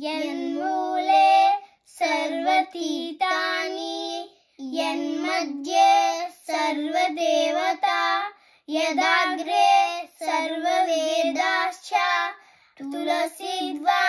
यन्मूले सर्वतीतानि यन्मध्ये सर्वदेवता यदाग्रे सर्ववेदाश्च तुलसीद्वा